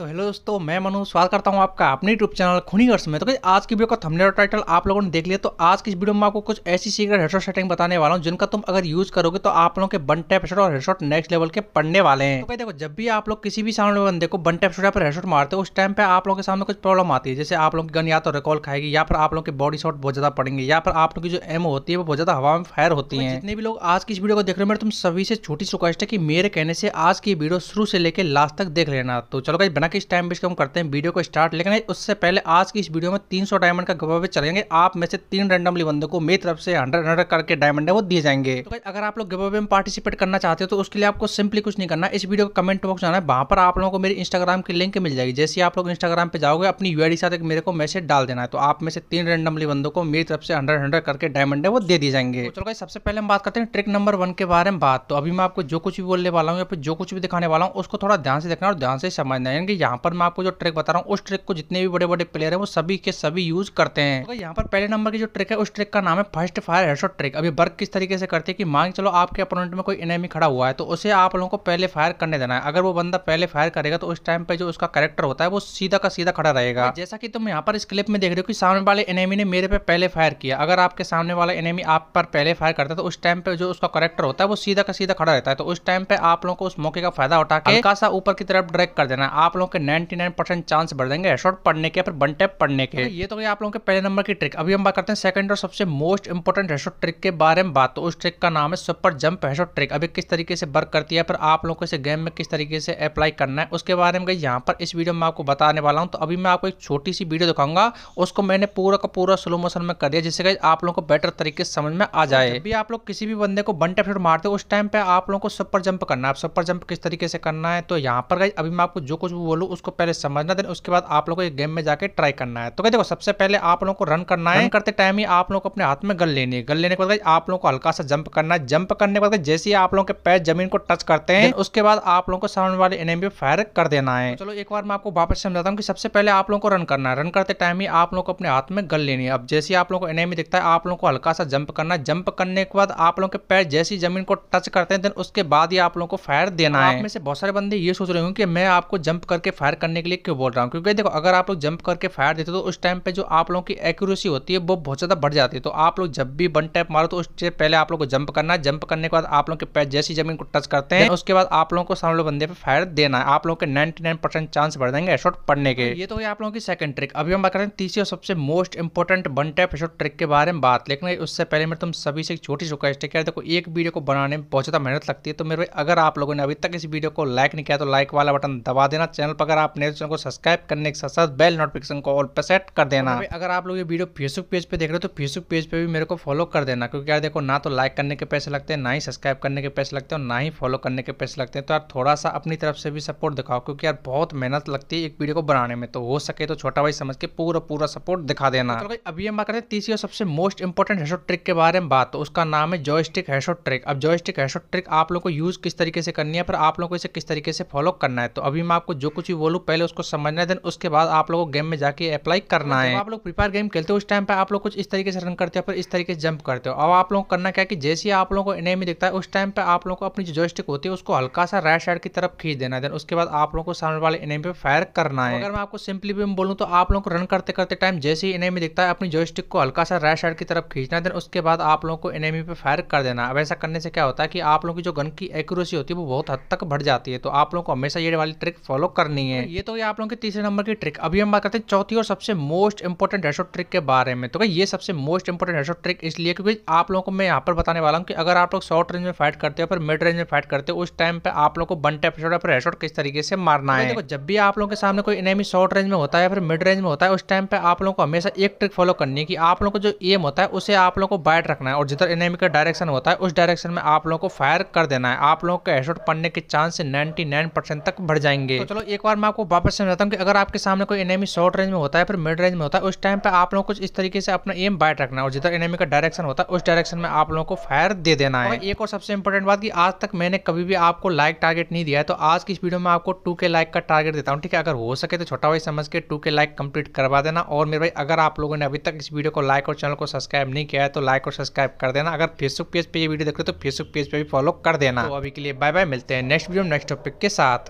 तो हेलो दोस्तों मैं मनु स्वागत करता हूं आपका अपने यूट्यूब चैनल खूनी अर्स में तो आज की वीडियो का थंबनेल और टाइटल आप लोगों ने देख लिया तो आज की इस वीडियो में आपको कुछ ऐसी सीक्रेट हेडशॉट सेटिंग बताने वाला हूं जिनका तुम अगर यूज करोगे तो आप लोगों के बन टैप शॉट और हेडशॉट नेक्स्ट लेवल के पड़ने वाले हैं तो भाई देखो जब भी आप लोग किसी भी सामने बंदे को बन टैप शॉट फिर हेडशॉट मारते हो उस टाइम पर आप लोगों के सामने कुछ प्रॉब्लम आती है जैसे आप लोगों की गन या तो रिकॉल खाएगी या फिर आप लोग की बॉडी शॉट बहुत ज्यादा पड़ेंगे या फिर आप लोग की जो एम होती है वो बहुत ज्यादा हवा में फायर होती तो है जितने भी लोग आज की इस वीडियो को देख रहे हो मेरे तुम सभी से छोटी रिक्वेस्ट है कि मेरे कहने से आज की वीडियो शुरू से लेकर लास्ट तक देख लेना तो चलो भाई बना हालांकि इस टाइम बेच हम करते हैं वीडियो को स्टार्ट लेकिन उससे पहले आज की इस वीडियो में तीन डायमंड का गवा चलेंगे आप में से तीन रैंडमली बंदों को मेरी तरफ से हंड्रेड हंड्रेड करके डायमंड है वो दिए जाएंगे तो अगर आप लोग गवा में पार्टिसिपेट करना चाहते हो तो उसके लिए आपको सिंपली कुछ नहीं करना इस वीडियो को कमेंट बॉक्स जाना है वहां पर आप लोगों को मेरी इंस्टाग्राम की लिंक मिल जाएगी जैसे आप लोग इंस्टाग्राम पर जाओगे अपनी यू साथ एक मेरे को मैसेज डाल देना है तो आप में से तीन रैंडमली बंदों को मेरी तरफ से हंड्रेड हंड्रेड करके डायमंड है वो दे दिए जाएंगे तो चलो सबसे पहले हम बात करते हैं ट्रिक नंबर वन के बारे में बात तो अभी मैं आपको जो कुछ भी बोलने वाला हूँ या फिर जो कुछ भी दिखाने वाला हूँ उसको थोड़ा ध्यान से देखना और ध्यान से समझना है यहाँ पर मैं आपको जो ट्रिक बता रहा हूँ उस ट्रिक को जितने भी बड़े बड़े प्लेयर है वो सभी के सभी यूज करते हैं तो यहाँ पर पहले नंबर की जो ट्रिक है उस ट्रिक का नाम है फर्स्ट फायर हेडशॉट ट्रिक अभी वर्क किस तरीके से करते हैं कि मांग चलो आपके अपोनेंट में कोई एनिमी खड़ा हुआ है तो उसे आप लोगों को पहले फायर करने देना है अगर वो बंदा पहले फायर करेगा तो उस टाइम पे जो उसका करेक्टर होता है वो सीधा का सीधा खड़ा रहेगा जैसा की तुम यहाँ पर इस क्लिप में देख रहे हो कि सामने वाले एनएमी ने मेरे पे पहले फायर किया अगर आपके सामने वाला एनएमी आप पर पहले फायर करता है तो उस टाइम पे जो उसका करेक्टर होता है वो सीधा का सीधा खड़ा रहता है तो उस टाइम पे आप लोगों को उस मौके का फायदा उठा के हल्का ऊपर की तरफ ड्रैग कर देना आप लोगों के 99% परसेंट चांस बढ़ देंगे शॉर्ट पढ़ने के फिर बन टैप पढ़ने के तो ये तो आप लोगों के पहले नंबर की ट्रिक अभी हम बात करते हैं सेकंड और सबसे मोस्ट इंपॉर्टेंट हेडशॉट ट्रिक के बारे में बात तो उस ट्रिक का नाम है सुपर जंप हेडशॉट ट्रिक अभी किस तरीके से वर्क करती है फिर आप लोगों को इसे गेम में किस तरीके से अप्लाई करना है उसके बारे में यहाँ पर इस वीडियो में आपको बताने वाला हूँ तो अभी मैं आपको एक छोटी सी वीडियो दिखाऊंगा उसको मैंने पूरा का पूरा स्लो मोशन में कर दिया जिससे कि आप लोगों को बेटर तरीके से समझ में आ तो जाए अभी आप लोग किसी भी बंदे को बन टैप हेडशॉट मारते हो उस टाइम पर आप लोगों को सुपर जंप करना है सुपर जंप किस तरीके से करना है तो यहाँ पर अभी मैं आपको जो कुछ बोलूँ उसको पहले समझना देन उसके बाद आप लोग को एक गेम में जाकर ट्राई करना है तो क्या देखो सबसे पहले आप लोगों को रन करना है रन करते टाइम ही आप लोग को अपने हाथ में गल लेनी है गल लेने के बाद आप लोगों को हल्का सा जंप करना है जंप करने के बाद जैसे ही आप लोगों के पैर जमीन को टच करते हैं उसके बाद आप लोगों को सामने वाले एनिमी फायर कर देना है चलो एक बार मैं आपको वापस समझाता हूँ की सबसे पहले आप लोगों को रन करना है रन करते टाइम ही आप लोग को अपने हाथ में गल लेनी है अब जैसे आप लोगों को एनिमी दिखता है आप लोगों को हल्का सा जंप करना है जंप करने के बाद आप लोगों के पैर जैसी जमीन को टच करते हैं देन उसके बाद ही आप लोगों को फायर देना है में से बहुत सारे बंदे ये सोच रहे हूँ कि मैं आपको जंप कर करके फायर करने के लिए क्यों बोल रहा हूँ क्योंकि देखो अगर आप लोग जंप करके फायर देते तो उस टाइम पे जो आप लोगों की एक्यूरेसी होती है वो बहुत ज़्यादा बढ़ जाती है तो आप लोग जब भी वन टैप मारो तो उससे पहले आप लोग को जंप करना है जंप करने के बाद आप लोग के पैर जैसी जमीन को टच करते हैं उसके बाद आप लोगों को सामने बंदे पर फायर देना है आप लोगों के नाइन्टी चांस बढ़ जाएंगे हेडशॉट पड़ने के ये तो आप लोगों की सेकंड ट्रिक अभी हम बात करें तीसरी और सबसे most important one tap headshot trick के बारे में बात लेकिन उससे पहले मैं तुम सभी से एक छोटी सी रिक्वेस्ट है देखो एक वीडियो को बनाने में बहुत ज़्यादा मेहनत लगती है तो मेरे अगर आप लोगों ने अभी तक इस वीडियो को लाइक नहीं किया तो लाइक वाला बटन दबा देना चैनल चैनल पर अगर आप नए चैनल को सब्सक्राइब करने के साथ साथ बेल नोटिफिकेशन को ऑल पर सेट कर देना अगर आप लोग ये वीडियो फेसबुक पेज पे देख रहे हो तो फेसबुक पेज पे भी मेरे को फॉलो कर देना क्योंकि यार देखो ना तो लाइक करने के पैसे लगते हैं ना ही सब्सक्राइब करने के पैसे लगते हैं ना ही फॉलो करने के पैसे लगते हैं तो यार थोड़ा सा अपनी तरफ से भी सपोर्ट दिखाओ क्योंकि यार बहुत मेहनत लगती है एक वीडियो को बनाने में तो हो सके तो छोटा भाई समझ के पूरा पूरा सपोर्ट दिखा देना तो अभी हम बात करते हैं तीसरी और सबसे मोस्ट इंपॉर्टेंट हेशो ट्रिक के बारे में बात तो उसका नाम है जॉयस्टिक हेशो ट्रिक अब जॉयस्टिक हेशो ट्रिक आप लोग को यूज किस तरीके से करनी है पर आप लोग को इसे किस तरीके से फॉलो करना है तो अभी मैं आपको जो कुछ भी बोलूँ पहले उसको समझना है देन उसके बाद आप लोगों को गेम में जाके अप्लाई करना मतलब है आप लोग प्रिपेयर गेम खेलते हो उस टाइम पर आप लोग कुछ इस तरीके से रन करते हो फिर इस तरीके से जंप करते हो अब आप लोगों को करना क्या कि जैसे ही आप लोगों को एनिमी दिखता है उस टाइम पर आप लोगों को अपनी जो स्टिक होती है उसको हल्का सा राइट साइड की तरफ खींच देना है देन उसके बाद आप लोगों को सामने वाले एनिमी पे फायर करना है अगर मैं आपको सिंपली भी बोलूँ तो आप लोगों को रन करते करते टाइम जैसे ही एनिमी दिखता है अपनी जॉयस्टिक को हल्का सा राइट साइड की तरफ खींचना है देन उसके बाद आप लोगों को एनिमी पे फायर कर देना अब ऐसा करने से क्या होता है कि आप लोगों की जो गन की एक्यूरेसी होती है वो बहुत हद तक बढ़ जाती है तो आप लोगों को हमेशा ये वाली ट्रिक फॉलो करना नहीं तो है ये तो ये आप लोगों के तीसरे नंबर की ट्रिक अभी हम बात करते हैं चौथी और सबसे मोस्ट इंपॉर्टेंट रेशो ट्रिक के बारे में तो भाई ये सबसे मोस्ट इंपॉर्टेंट रेशो ट्रिक इसलिए क्योंकि आप लोगों को मैं यहाँ पर बताने वाला हूँ कि अगर आप लोग शॉर्ट रेंज में फाइट करते हो फिर मिड रेंज में फाइट करते हो उस टाइम पर आप लोग को वन टैप शॉट या फिर रेशॉट किस तरीके से मारना है देखो जब भी आप लोगों के सामने कोई इनमी शॉर्ट रेंज में होता है फिर मिड रेंज में होता है उस टाइम पर आप लोगों को हमेशा एक ट्रिक फॉलो करनी है कि आप लोगों को जो एम होता है उसे आप लोगों को बाइट रखना है और जिधर इनमी का डायरेक्शन होता है उस डायरेक्शन में आप लोगों को फायर कर देना है आप लोगों के हेडशॉट पड़ने के चांस नाइन्टी तक बढ़ जाएंगे तो चलो एक एक बार मैं आपको वापस समझाता हूँ कि अगर आपके सामने कोई एनिमी शॉर्ट रेंज में होता है फिर मिड रेंज में होता है उस टाइम पे आप लोग कुछ इस तरीके से अपना एम बाइट रखना और जिधर एनिमी का डायरेक्शन होता है उस डायरेक्शन में आप लोगों को फायर दे देना है एक और सबसे इंपॉर्टेंट बात की आज तक मैंने कभी भी आपको लाइक टारगेट नहीं दिया है तो आज की इस वीडियो में आपको टू के लाइक का टारगेट देता हूँ ठीक है अगर हो सके तो छोटा भाई समझ के टू के लाइक कंप्लीट करवा देना और मेरे भाई अगर आप लोगों ने अभी तक इस वीडियो को लाइक और चैनल को सब्सक्राइब नहीं किया है तो लाइक और सब्सक्राइब कर देना अगर फेसबुक पेज पर वीडियो देख रहे हो तो फेसबुक पेज पर भी फॉलो कर देना तो अभी के लिए बाय बाय मिलते हैं नेक्स्ट वीडियो नेक्स्ट टॉपिक के साथ